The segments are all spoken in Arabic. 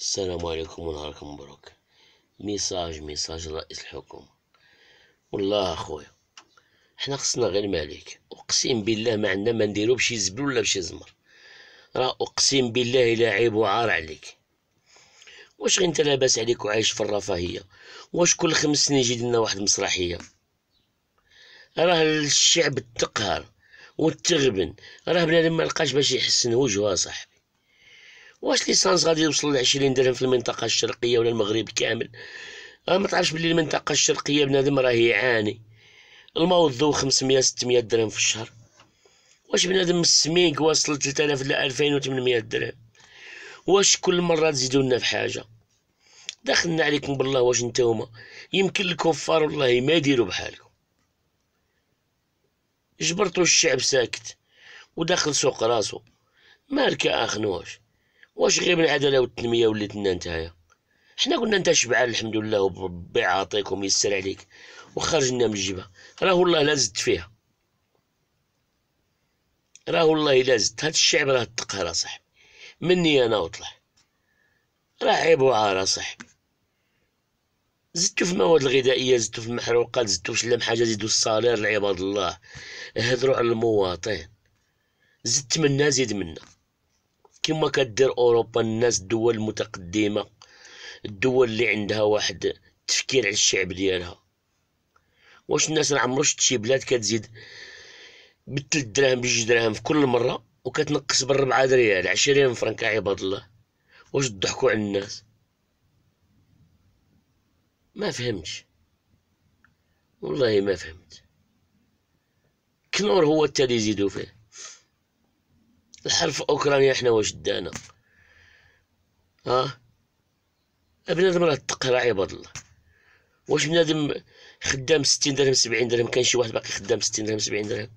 السلام عليكم ونهاركم مبروك ميساج ميساج لرئيس الحكومة والله اخويا حنا خصنا غير مالك اقسم بالله ما عندنا ما نديرو بشي زبل ولا بشي زمر راه اقسم بالله الا عيب وعار عليك واش غير نتا لاباس عليك وعايش في الرفاهيه واش كل خمس سنين يجي لنا واحد مسرحيه راه الشعب التقهر والتغبن راه بنادم ما لقاش باش يحسن وجهه صاحبي واش ليسانس غادي يوصل ل 20 درهم في المنطقه الشرقيه ولا المغرب كامل أه، ما تعرفش بلي المنطقه الشرقيه بنادم راه يعاني الماء والضوء 500 600 درهم في الشهر واش بنادم السميك واصل 3000 ل 2800 درهم واش كل مره تزيدوا لنا في حاجه دخلنا عليكم بالله واش نتوما يمكن الكفار والله ما يديروا بحالكم جبرتوا الشعب ساكت وداخل سوق راسو مالك اخنوش واش غير من العداله والتنميه وليت لنا نتايا حنا قلنا انت شبعان الحمد لله وربي عاطيك وميسر عليك وخرجنا من الجبهه راه والله لا زدت فيها راه والله لا زدت هاد الشعب راه تقهر صاحبي مني انا وطلع راه عيب وعار صاحبي زدتو في المواد الغذائيه زدتو في المحروقات زدتو في شلم حاجه زيدو الصالير لعباد الله هضروا على المواطن زدت منا زيد منا كما كدير اوروبا الناس الدول المتقدمه الدول اللي عندها واحد التفكير على الشعب ديالها واش الناس راه عمرو شفت شي بلاد كتزيد بثلاث دراهم بجوج دراهم في كل مره وكتنقص بالربعه ريال عشرين فرنك عباد الله واش ضحكوا على الناس ما فهمتش والله ما فهمت كنور هو التالي يزيدو فيه الحرب اوكرانيا حنا واش دانا ها بنادم راه تقرع عباد الله واش بنادم خدام ستين درهم سبعين درهم كان شي واحد باقي خدام ستين درهم سبعين درهم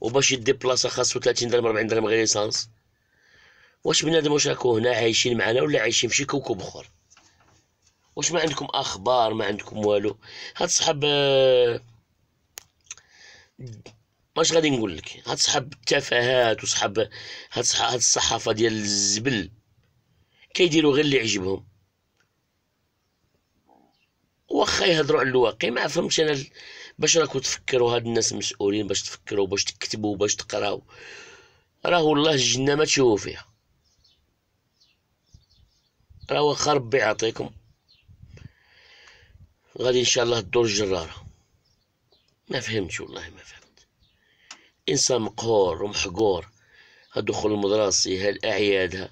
وباش يدي بلاصه خاصو 30 درهم ربعين درهم غير ليسانس واش بنادم واش راكو هنا عايشين معنا ولا عايشين في شي كوكب اخر واش ما عندكم اخبار ما عندكم والو هاد صحاب آه، واش غادي نقول لك هاد صحاب التفاهات وصحاب هاد, هاد الصحافه ديال الزبل كيديروا غير اللي عجبهم واخا يهضروا على الواقع ما فهمتش انا باش راكم تفكروا هاد الناس مسؤولين باش تفكروا باش تكتبوا باش تقراو راه والله الجنه ما تشوفوا فيها راه واخا ربي يعطيكم غادي ان شاء الله الدور الجراره ما فهمتش والله ما فهمت انسان مقهور ومحقور هدخل المدرسي هالأعيادها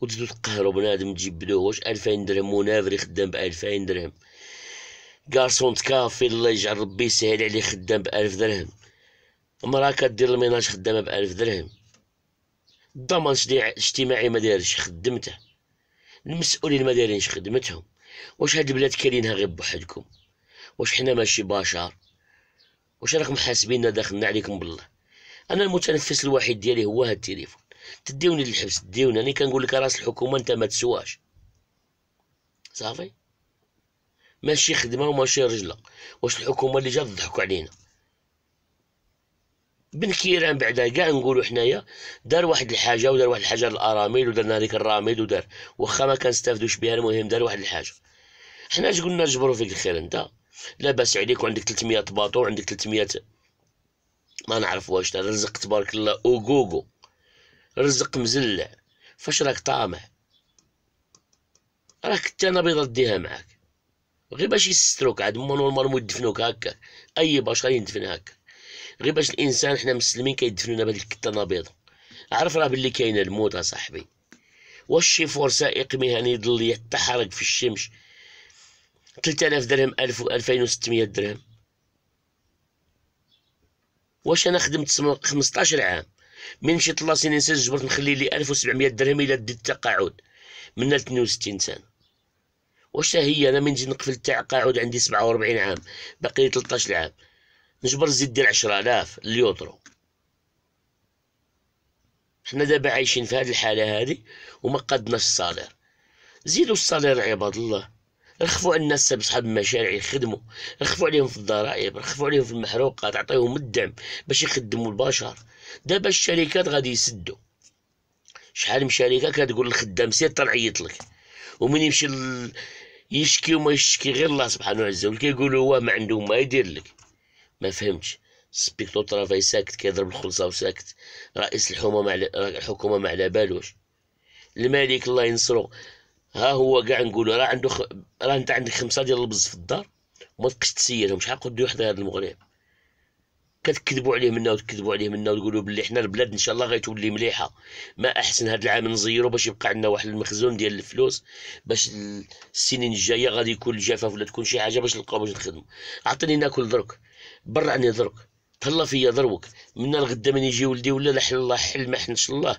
وتزيدو تقهرو بنادم تجبدوه واش ألفين درهم منافري خدام بألفين درهم كارسون تكافي الله يجعل ربي يسهل عليه خدام بألف درهم مرا كدير الميناج خدامة بألف درهم الضمان اجتماعي ما دارش خدمته المسؤولين ما دايرينش خدمتهم واش هاد البلاد كاينينها غير بوحدكم واش حنا ماشي بشر واش راكم حاسبيننا داخلنا عليكم بالله انا المتنفس الوحيد ديالي هو هاد التليفون تديوني للحبس تديوني انا كنقول لك راس الحكومه انت ما تسواش صافي ماشي خدمه وماشي رجله واش الحكومه اللي جات تضحكوا علينا بن كيران بعدا كاع نقولوا حنايا دار واحد الحاجه ودار واحد الحاجه الاراميل ودرنا هذيك الراميل ودار واخا ما كنستافدوش بها المهم دار واحد الحاجه حنا اش قلنا جبروا فيك الخير انت لاباس عليك وعندك 300 باطو وعندك 300 ما نعرف واش رزق تبارك الله اوغوغو رزق مزلع فاش راك طامع راك حتى انا بيضا ديها معاك غير باش يستروك عاد نورمالمون يدفنوك هكا اي باش غادي يدفن هكاك غير باش الانسان حنا مسلمين كيدفنونا بهاد الكتة نبيضة عرف راه بلي كاين الموت اصاحبي واش شيفور سائق مهني يضل يتحرق في الشمس 3000 درهم 1000 و 2600 درهم واش انا خدمت 15 عام من مشيت لا سيني انسان جبرت نخلي لي 1700 درهم الى ديت التقاعد من 62 سنه واش هي انا من جيت نقفل التقاعد عندي 47 عام باقي لي 13 عام نجبر نزيد ندير 10000 اليوترو حنا دابا عايشين في هذه الحاله هذه وما قدناش الصالير زيدوا الصالير عباد الله رخفوا على الناس بصحاب المشاريع يخدموا رخفوا عليهم في الضرائب رخفوا عليهم في المحروقات عطيهم الدعم باش يخدموا البشر دابا الشركات غادي يسدوا شحال من شركه كتقول للخدام سير طلع عيط لك ومن يمشي ال... يشكي وما يشكي غير الله سبحانه وتعالى وجل كيقولوا هو ما عنده ما يدير لك ما فهمتش سبيكتو طرافاي ساكت كيضرب الخلصه وساكت رئيس الحكومه ما على الحكومه ما على بالوش الملك الله ينصرو ها هو كاع نقولوا راه عنده خ... راه انت عندك خمسه ديال البز في الدار وما تبقاش تسيرهم شحال قدو وحده هذا المغرب كتكذبوا عليه منا وتكذبوا عليه منا وتقولوا بلي حنا البلاد ان شاء الله غيتولي مليحه ما احسن هذا العام نزيرو باش يبقى عندنا واحد المخزون ديال الفلوس باش السنين الجايه غادي يكون الجفاف ولا تكون شي حاجه باش نلقاو باش نخدموا عطيني ناكل درك برعني درك تهلا فيا دروك من الغدا من يجي ولدي ولا لا حل الله حل ما حنش الله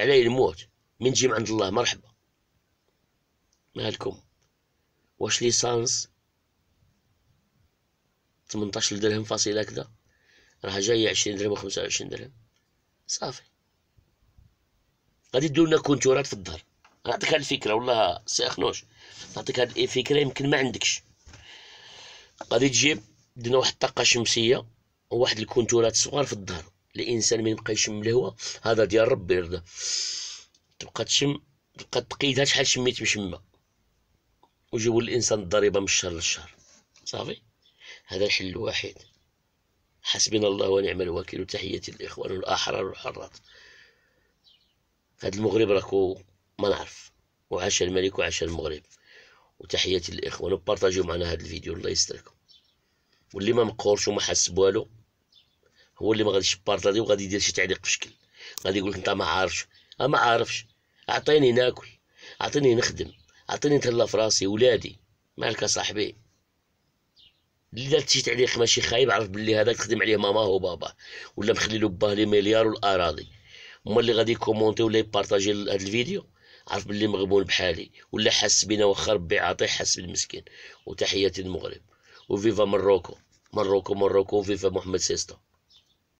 علي الموت من نجي عند الله مرحبا مالكم واش ليسانس 18 درهم فاصلة كذا راه جاية عشرين درهم وخمسة وعشرين درهم صافي غادي ديرولنا كونتورات في الدار نعطيك هاد الفكرة والله سي أخنوش نعطيك هاد الفكرة يمكن ما عندكش غادي تجيب درنا واحد الطاقة شمسية وواحد الكونتورات صغار في الدار الإنسان ما يبقى يشم الهواء هذا ديال ربي يرضى تبقى تشم تبقى تقيدها شحال شميت بشمه وجيبوا للانسان الضريبه من الشهر للشهر صافي هذا الحل الوحيد حسبنا الله ونعم الوكيل تحياتي للاخوان الاحرار والحرات هاد المغرب راكو ما نعرف وعاش الملك وعاش المغرب وتحياتي للاخوان وبارطاجيو معنا هذا الفيديو الله يستركم واللي ما مقورش وما حس بوالو هو اللي ما غاديش بارطاجي وغادي يدير شي تعليق في شكل غادي يقول لك انت ما عارفش انا أه، ما عارفش اعطيني ناكل اعطيني نخدم اعطيني انت الله في راسي ولادي مالك صاحبي اللي تشيت عليه ماشي خايب عرف باللي هذاك تخدم عليه ماماه وباباه ولا مخلي له باه لي مليار والاراضي هما اللي غادي يكومونتي ولا يبارطاجي هذا الفيديو عرف باللي مغبون بحالي ولا حس بينا واخا ربي عاطي حس بالمسكين وتحياتي للمغرب وفيفا مروكو مروكو مروكو وفيفا محمد سيستو